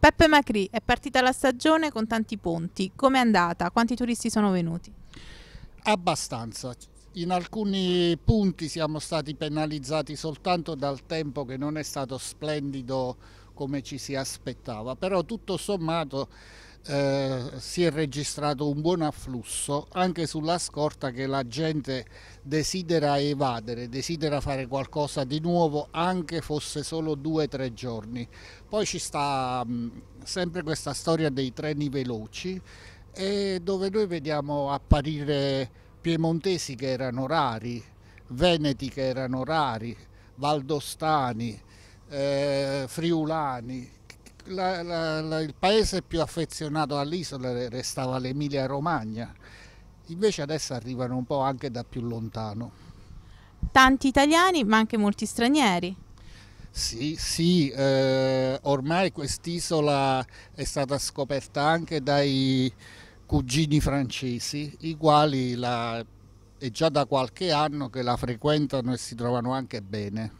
Peppe Macri, è partita la stagione con tanti ponti. Com'è andata? Quanti turisti sono venuti? Abbastanza. In alcuni punti siamo stati penalizzati soltanto dal tempo che non è stato splendido come ci si aspettava, però tutto sommato eh, si è registrato un buon afflusso anche sulla scorta che la gente desidera evadere, desidera fare qualcosa di nuovo anche fosse solo due o tre giorni. Poi ci sta mh, mm, sempre questa storia dei treni veloci e dove noi vediamo apparire piemontesi che erano rari, veneti che erano rari, valdostani, eh, friulani, la, la, la, il paese più affezionato all'isola restava l'Emilia Romagna, invece adesso arrivano un po' anche da più lontano. Tanti italiani ma anche molti stranieri. Sì, sì eh, ormai quest'isola è stata scoperta anche dai cugini francesi, i quali la, è già da qualche anno che la frequentano e si trovano anche bene.